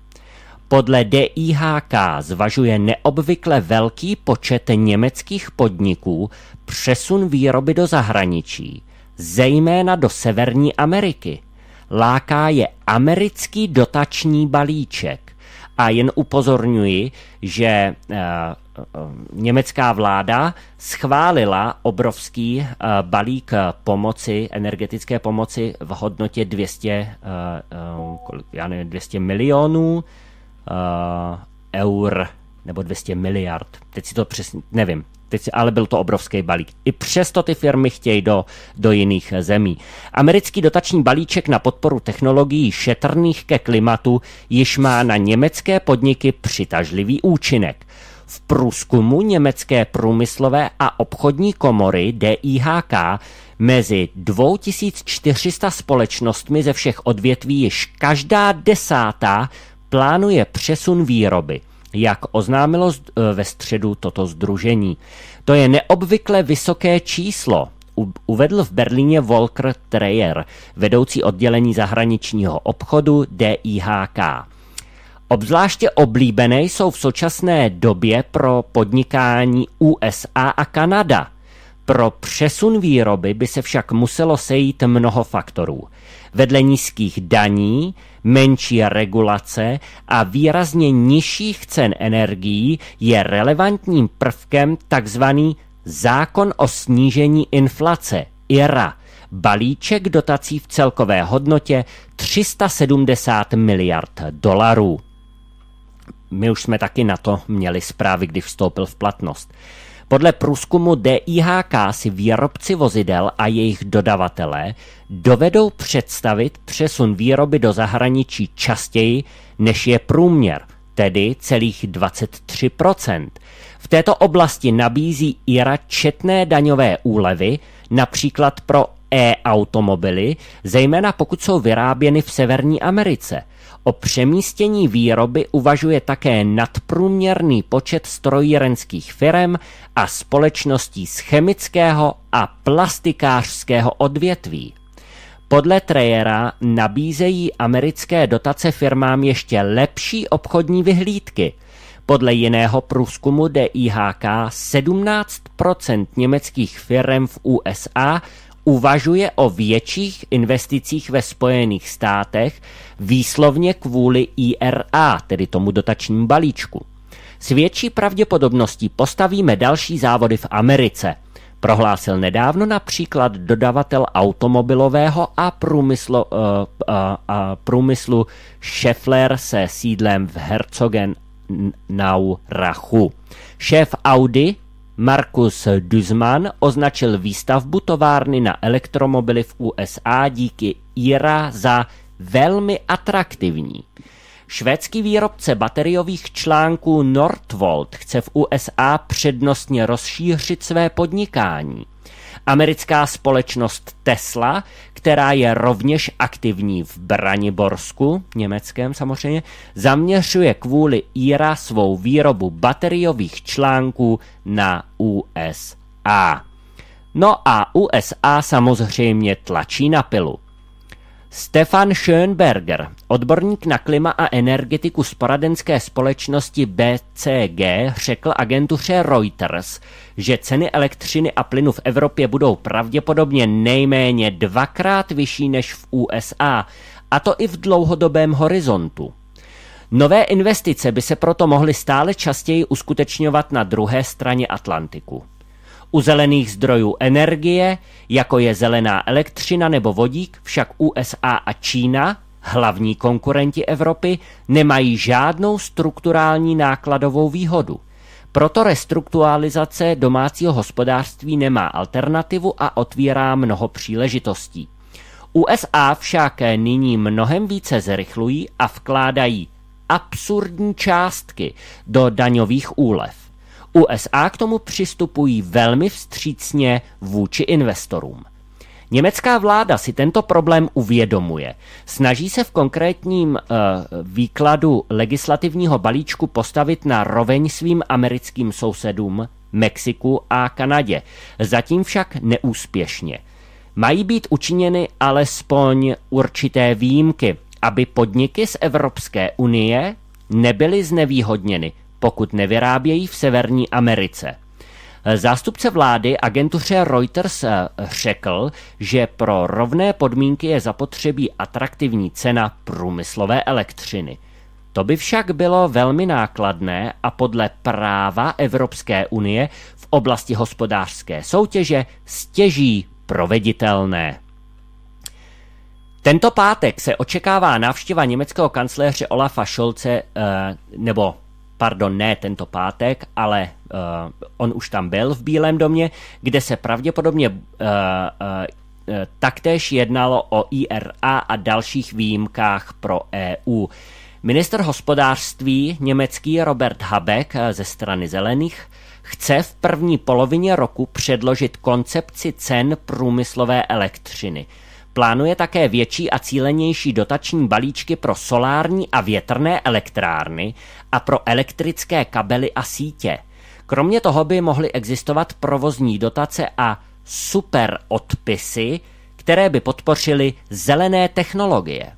Podle DIHK zvažuje neobvykle velký počet německých podniků přesun výroby do zahraničí, zejména do Severní Ameriky. Láká je americký dotační balíček. A jen upozorňuji, že eh, Eh, německá vláda schválila obrovský eh, balík pomoci, energetické pomoci v hodnotě 200, eh, já nevím, 200 milionů eur nebo 200 miliard. Teď si to přesně nevím. Teď ale byl to obrovský balík. I přesto ty firmy chtějí do, do jiných zemí. Americký dotační balíček na podporu technologií šetrných ke klimatu již má na německé podniky přitažlivý účinek v průzkumu německé průmyslové a obchodní komory DIHK mezi 2400 společnostmi ze všech odvětví již každá desátá plánuje přesun výroby, jak oznámilo e, ve středu toto združení. To je neobvykle vysoké číslo, uvedl v Berlíně Volker Treyer, vedoucí oddělení zahraničního obchodu DIHK. Obzvláště oblíbené jsou v současné době pro podnikání USA a Kanada. Pro přesun výroby by se však muselo sejít mnoho faktorů. Vedle nízkých daní, menší regulace a výrazně nižších cen energií je relevantním prvkem tzv. zákon o snížení inflace, IRA, balíček dotací v celkové hodnotě 370 miliard dolarů. My už jsme taky na to měli zprávy, kdy vstoupil v platnost. Podle průzkumu DIHK si výrobci vozidel a jejich dodavatelé dovedou představit přesun výroby do zahraničí častěji, než je průměr, tedy celých 23 V této oblasti nabízí IRA četné daňové úlevy, například pro e-automobily, zejména pokud jsou vyráběny v Severní Americe – O přemístění výroby uvažuje také nadprůměrný počet strojírenských firm a společností z chemického a plastikářského odvětví. Podle Trejera nabízejí americké dotace firmám ještě lepší obchodní vyhlídky. Podle jiného průzkumu DIHK 17 německých firm v USA uvažuje o větších investicích ve Spojených státech výslovně kvůli IRA, tedy tomu dotačním balíčku. S větší pravděpodobností postavíme další závody v Americe, prohlásil nedávno například dodavatel automobilového a průmyslu, uh, eh, uh, eh, uh, průmyslu Scheffler se sídlem v Herzogen Naurachu. Šéf Audi Markus Duzman označil výstavbu továrny na elektromobily v USA díky IRA za velmi atraktivní. Švédský výrobce bateriových článků Northvolt chce v USA přednostně rozšířit své podnikání. Americká společnost Tesla která je rovněž aktivní v Braniborsku, německém samozřejmě, zaměřuje kvůli IRA svou výrobu bateriových článků na USA. No a USA samozřejmě tlačí na pilu. Stefan Schönberger, odborník na klima a energetiku z poradenské společnosti BCG, řekl agentuře Reuters, že ceny elektřiny a plynu v Evropě budou pravděpodobně nejméně dvakrát vyšší než v USA, a to i v dlouhodobém horizontu. Nové investice by se proto mohly stále častěji uskutečňovat na druhé straně Atlantiku. U zelených zdrojů energie, jako je zelená elektřina nebo vodík, však USA a Čína, hlavní konkurenti Evropy, nemají žádnou strukturální nákladovou výhodu. Proto restrukturalizace domácího hospodářství nemá alternativu a otvírá mnoho příležitostí. USA však nyní mnohem více zrychlují a vkládají absurdní částky do daňových úlev. USA k tomu přistupují velmi vstřícně vůči investorům. Německá vláda si tento problém uvědomuje. Snaží se v konkrétním e, výkladu legislativního balíčku postavit na roveň svým americkým sousedům, Mexiku a Kanadě. Zatím však neúspěšně. Mají být učiněny alespoň určité výjimky, aby podniky z Evropské unie nebyly znevýhodněny pokud nevyrábějí v Severní Americe. Zástupce vlády agentuře Reuters eh, řekl, že pro rovné podmínky je zapotřebí atraktivní cena průmyslové elektřiny. To by však bylo velmi nákladné a podle práva Evropské unie v oblasti hospodářské soutěže stěží proveditelné. Tento pátek se očekává návštěva německého kancléře Olafa Scholze, eh, nebo pardon, ne tento pátek, ale uh, on už tam byl v Bílém domě, kde se pravděpodobně uh, uh, taktéž jednalo o IRA a dalších výjimkách pro EU. Minister hospodářství německý Robert Habeck ze strany Zelených chce v první polovině roku předložit koncepci cen průmyslové elektřiny – plánuje také větší a cílenější dotační balíčky pro solární a větrné elektrárny a pro elektrické kabely a sítě. Kromě toho by mohly existovat provozní dotace a superodpisy, které by podpořily zelené technologie.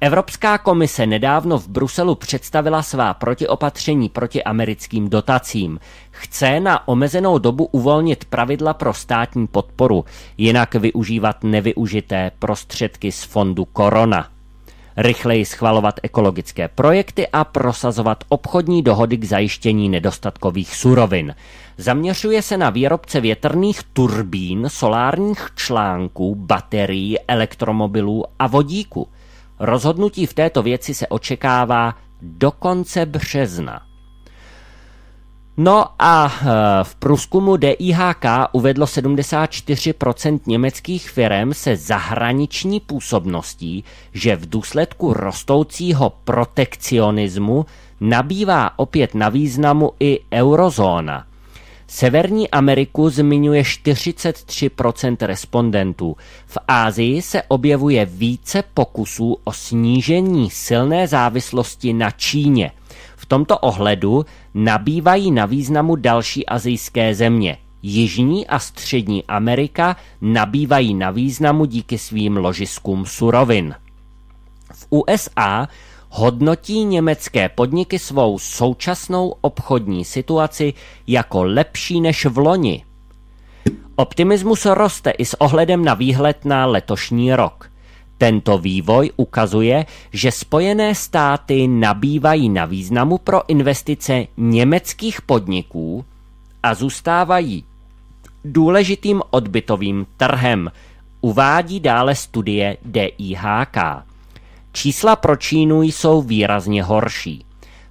Evropská komise nedávno v Bruselu představila svá protiopatření proti americkým dotacím. Chce na omezenou dobu uvolnit pravidla pro státní podporu, jinak využívat nevyužité prostředky z fondu Korona. Rychleji schvalovat ekologické projekty a prosazovat obchodní dohody k zajištění nedostatkových surovin. Zaměřuje se na výrobce větrných turbín, solárních článků, baterií, elektromobilů a vodíku – Rozhodnutí v této věci se očekává do konce března. No a e, v průzkumu DIHK uvedlo 74% německých firm se zahraniční působností, že v důsledku rostoucího protekcionismu nabývá opět na významu i eurozóna, Severní Ameriku zmiňuje 43% respondentů. V Ázii se objevuje více pokusů o snížení silné závislosti na Číně. V tomto ohledu nabývají na významu další azijské země. Jižní a střední Amerika nabývají na významu díky svým ložiskům surovin. V USA hodnotí německé podniky svou současnou obchodní situaci jako lepší než v loni. Optimismus roste i s ohledem na výhled na letošní rok. Tento vývoj ukazuje, že Spojené státy nabývají na významu pro investice německých podniků a zůstávají důležitým odbytovým trhem, uvádí dále studie DIHK. Čísla pro Čínu jsou výrazně horší.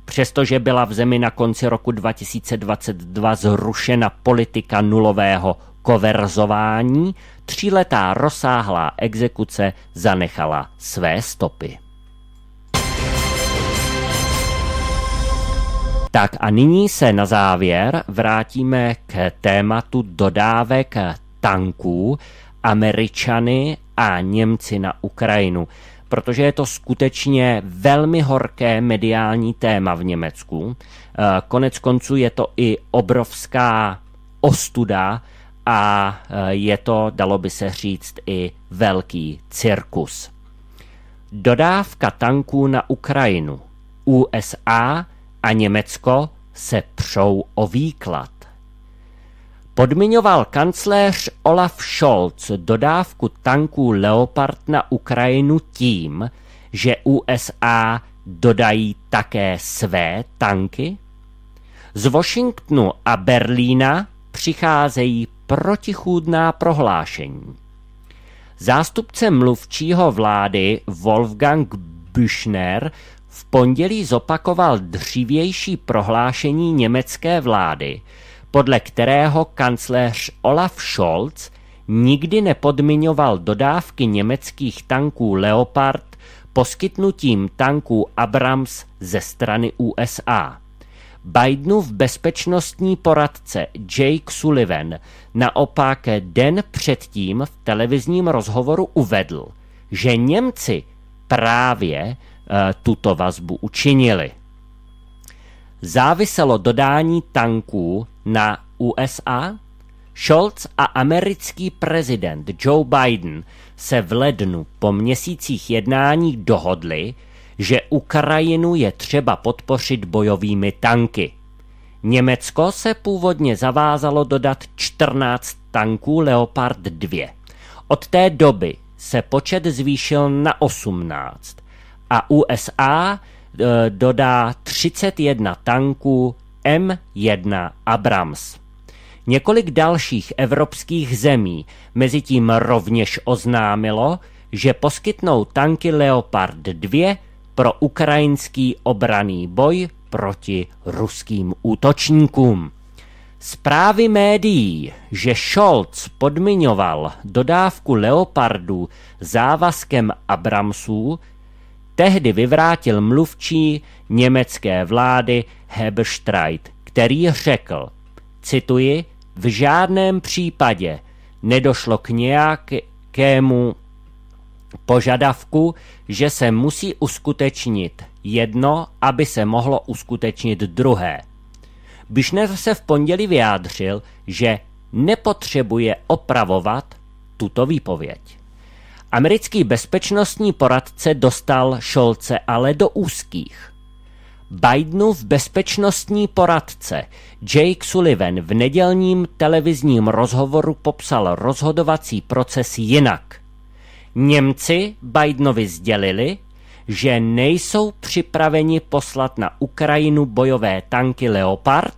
Přestože byla v zemi na konci roku 2022 zrušena politika nulového koverzování, tříletá rozsáhlá exekuce zanechala své stopy. Tak a nyní se na závěr vrátíme k tématu dodávek tanků Američany a Němci na Ukrajinu protože je to skutečně velmi horké mediální téma v Německu. Eh, konec konců je to i obrovská ostuda a eh, je to, dalo by se říct, i velký cirkus. Dodávka tanků na Ukrajinu. USA a Německo se přou o výklad podmiňoval kancléř Olaf Scholz dodávku tanků Leopard na Ukrajinu tím, že USA dodají také své tanky? Z Washingtonu a Berlína přicházejí protichůdná prohlášení. Zástupce mluvčího vlády Wolfgang Büchner v pondělí zopakoval dřívější prohlášení německé vlády – podle kterého kancléř Olaf Scholz nikdy nepodmiňoval dodávky německých tanků Leopard poskytnutím tanků Abrams ze strany USA. Bidenův bezpečnostní poradce Jake Sullivan naopak den předtím v televizním rozhovoru uvedl, že Němci právě e, tuto vazbu učinili. Záviselo dodání tanků na USA, Scholz a americký prezident Joe Biden se v lednu po měsících jednání dohodli, že Ukrajinu je třeba podpořit bojovými tanky. Německo se původně zavázalo dodat 14 tanků Leopard 2. Od té doby se počet zvýšil na 18 a USA e, dodá 31 tanků M1 Abrams. Několik dalších evropských zemí mezitím rovněž oznámilo, že poskytnou tanky Leopard 2 pro ukrajinský obraný boj proti ruským útočníkům. Zprávy médií, že Scholz podmiňoval dodávku Leopardů závazkem Abramsů, Tehdy vyvrátil mluvčí německé vlády Hebstreit, který řekl, cituji, v žádném případě nedošlo k nějakému požadavku, že se musí uskutečnit jedno, aby se mohlo uskutečnit druhé. Bišner se v pondělí vyjádřil, že nepotřebuje opravovat tuto výpověď. Americký bezpečnostní poradce dostal Šolce ale do úzkých. Bidenův bezpečnostní poradce Jake Sullivan v nedělním televizním rozhovoru popsal rozhodovací proces jinak. Němci Bidenovi sdělili, že nejsou připraveni poslat na Ukrajinu bojové tanky Leopard,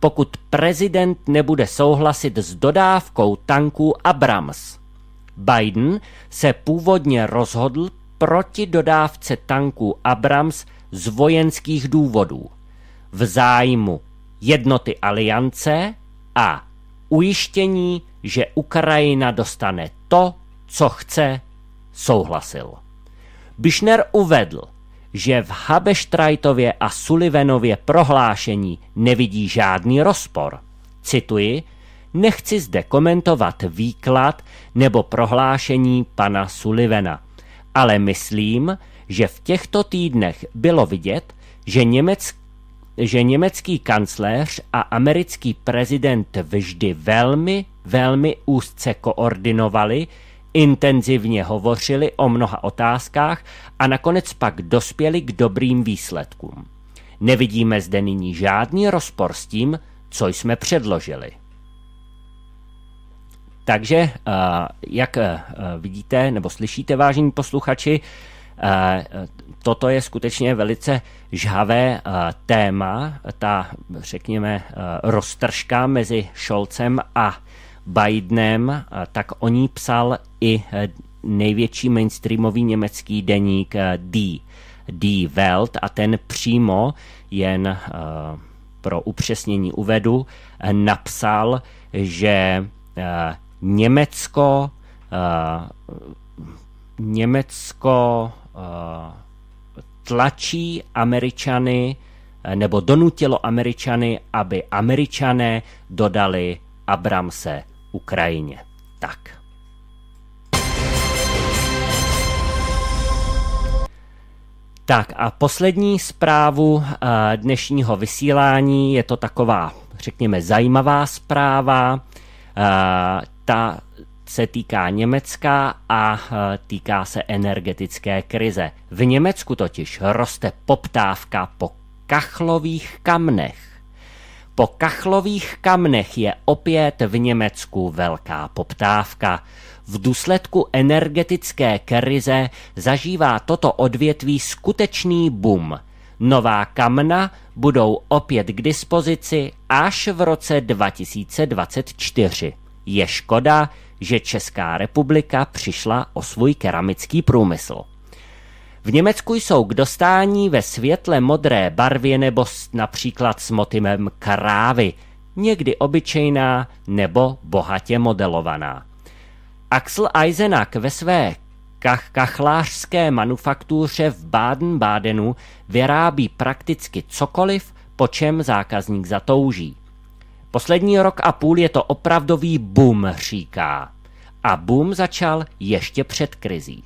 pokud prezident nebude souhlasit s dodávkou tanků Abrams. Biden se původně rozhodl proti dodávce tanků Abrams z vojenských důvodů. V zájmu jednoty aliance a ujištění, že Ukrajina dostane to, co chce, souhlasil. Bišner uvedl, že v Habeštrajtově a Sullivanově prohlášení nevidí žádný rozpor. Cituji – Nechci zde komentovat výklad nebo prohlášení pana Sullivana, ale myslím, že v těchto týdnech bylo vidět, že, Němec, že německý kancléř a americký prezident vždy velmi, velmi úzce koordinovali, intenzivně hovořili o mnoha otázkách a nakonec pak dospěli k dobrým výsledkům. Nevidíme zde nyní žádný rozpor s tím, co jsme předložili. Takže, eh, jak eh, vidíte nebo slyšíte, vážení posluchači, eh, toto je skutečně velice žhavé téma, ta, řekněme, roztržka mezi Šolcem a Bidenem, tak o ní psal i největší mainstreamový německý deník Die, Die Welt a ten přímo jen pro upřesnění uvedu, napsal, že Německo, uh, Německo uh, tlačí Američany eh, nebo donutilo Američany, aby Američané dodali Abramse Ukrajině. Tak. Tak a poslední zprávu dnešního vysílání je to taková, řekněme, zajímavá zpráva. Eh, ta se týká Německa a eh, týká se energetické krize. V Německu totiž roste poptávka po kachlových kamnech. Po kachlových kamnech je opět v Německu velká poptávka. V důsledku energetické krize zažívá toto odvětví skutečný boom – Nová kamna budou opět k dispozici až v roce 2024. Je škoda, že Česká republika přišla o svůj keramický průmysl. V Německu jsou k dostání ve světle modré barvě nebo například s motivem krávy, někdy obyčejná nebo bohatě modelovaná. Axel Eisenach ve své kach- kachlářské manufaktuře v Baden-Bádenu vyrábí prakticky cokoliv, po čem zákazník zatouží. Poslední rok a půl je to opravdový boom, říká. A boom začal ještě před krizí.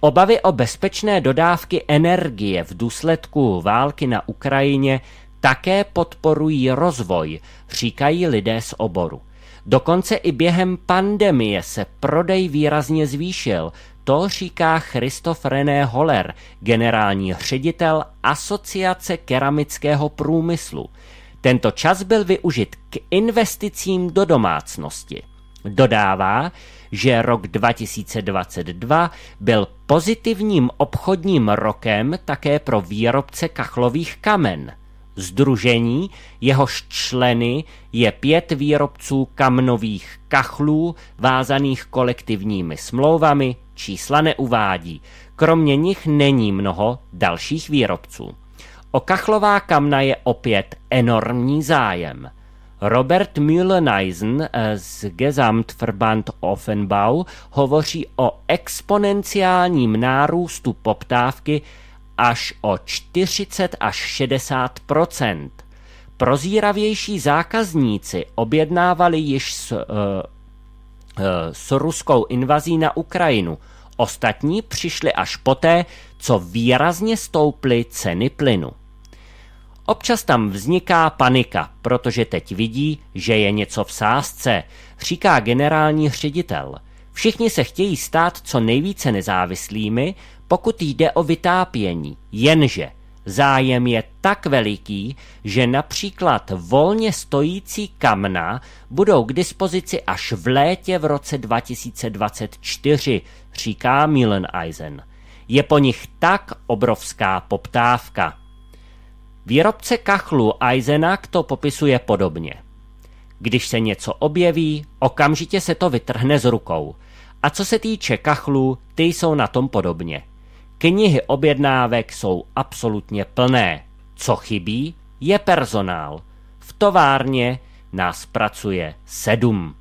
Obavy o bezpečné dodávky energie v důsledku války na Ukrajině také podporují rozvoj, říkají lidé z oboru. Dokonce i během pandemie se prodej výrazně zvýšil, to říká Christoph René Holler, generální ředitel Asociace keramického průmyslu. Tento čas byl využit k investicím do domácnosti. Dodává, že rok 2022 byl pozitivním obchodním rokem také pro výrobce kachlových kamen. Združení, jehož členy je pět výrobců kamnových kachlů vázaných kolektivními smlouvami čísla neuvádí. Kromě nich není mnoho dalších výrobců. O kachlová kamna je opět enormní zájem. Robert Mühleneisen eh, z Gesamtverband Offenbau hovoří o exponenciálním nárůstu poptávky až o 40 až 60 Prozíravější zákazníci objednávali již s, uh, uh, s ruskou invazí na Ukrajinu – Ostatní přišly až poté, co výrazně stouply ceny plynu. Občas tam vzniká panika, protože teď vidí, že je něco v sázce, říká generální ředitel. Všichni se chtějí stát co nejvíce nezávislými, pokud jde o vytápění, jenže zájem je tak veliký, že například volně stojící kamna budou k dispozici až v létě v roce 2024, říká Milan Eisen. Je po nich tak obrovská poptávka. Výrobce kachlu Eisenach to popisuje podobně. Když se něco objeví, okamžitě se to vytrhne z rukou. A co se týče kachlů, ty jsou na tom podobně. Knihy objednávek jsou absolutně plné. Co chybí, je personál. V továrně nás pracuje sedm.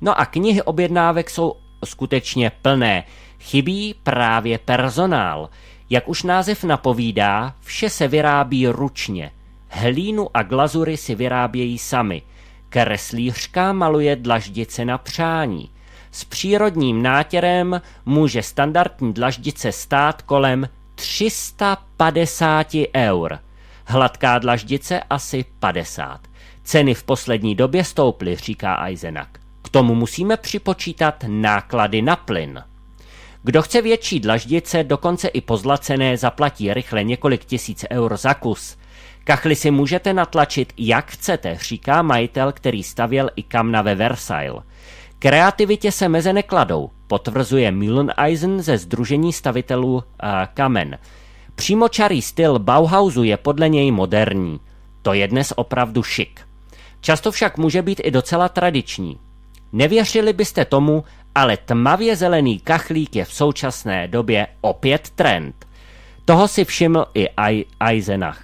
No a knihy objednávek jsou skutečně plné. Chybí právě personál. Jak už název napovídá, vše se vyrábí ručně. Hlínu a glazury si vyrábějí sami. Kreslířka maluje dlaždice na přání. S přírodním nátěrem může standardní dlaždice stát kolem 350 eur. Hladká dlaždice asi 50. Ceny v poslední době stouply, říká Eisenach tomu musíme připočítat náklady na plyn. Kdo chce větší dlaždice, dokonce i pozlacené, zaplatí rychle několik tisíc eur za kus. Kachly si můžete natlačit, jak chcete, říká majitel, který stavěl i kamna ve Versailles. Kreativitě se meze nekladou, potvrzuje Eisen ze Združení stavitelů uh, kamen. Přímočarý styl Bauhausu je podle něj moderní. To je dnes opravdu šik. Často však může být i docela tradiční. Nevěřili byste tomu, ale tmavě zelený kachlík je v současné době opět trend. Toho si všiml i Eisenach.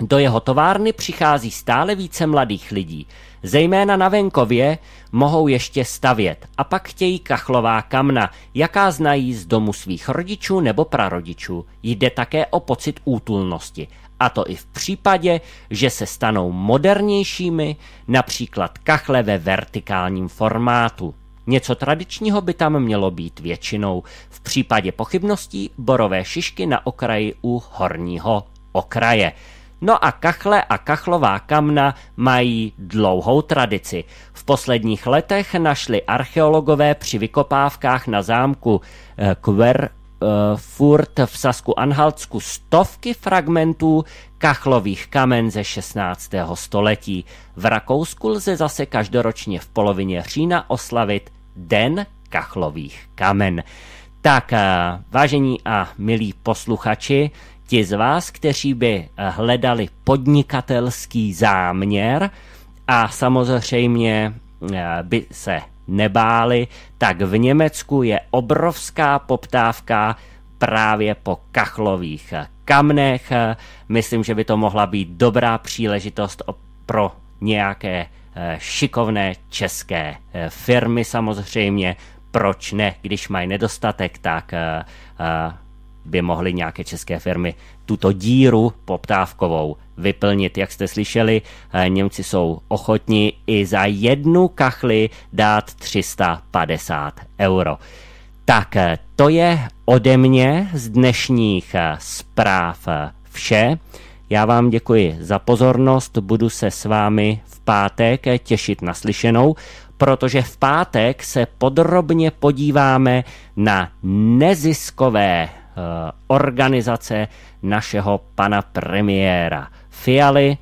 Do jeho továrny přichází stále více mladých lidí. Zejména na venkově mohou ještě stavět a pak chtějí kachlová kamna, jaká znají z domu svých rodičů nebo prarodičů. Jde také o pocit útulnosti a to i v případě, že se stanou modernějšími, například kachle ve vertikálním formátu. Něco tradičního by tam mělo být většinou. V případě pochybností borové šišky na okraji u horního okraje. No a kachle a kachlová kamna mají dlouhou tradici. V posledních letech našli archeologové při vykopávkách na zámku Kver eh, Eh, furt v Sasku-Anhaltsku stovky fragmentů kachlových kamen ze 16. století. V Rakousku lze zase každoročně v polovině října oslavit Den kachlových kamen. Tak, eh, vážení a milí posluchači, ti z vás, kteří by eh, hledali podnikatelský záměr a samozřejmě by se nebáli, tak v Německu je obrovská poptávka právě po kachlových kamnech. Myslím, že by to mohla být dobrá příležitost pro nějaké eh, šikovné české eh, firmy samozřejmě. Proč ne, když mají nedostatek, tak eh, by mohly nějaké české firmy tuto díru poptávkovou vyplnit. Jak jste slyšeli, eh, Němci jsou ochotni i za jednu kachli dát 350 euro. Tak eh, to je ode mě z dnešních eh, zpráv vše. Já vám děkuji za pozornost, budu se s vámi v pátek těšit na slyšenou, protože v pátek se podrobně podíváme na neziskové organizace našeho pana premiéra. Fialy,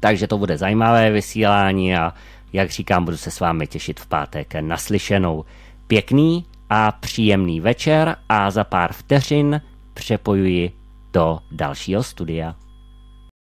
takže to bude zajímavé vysílání a jak říkám, budu se s vámi těšit v pátek naslyšenou. Pěkný a příjemný večer a za pár vteřin přepojuji do dalšího studia.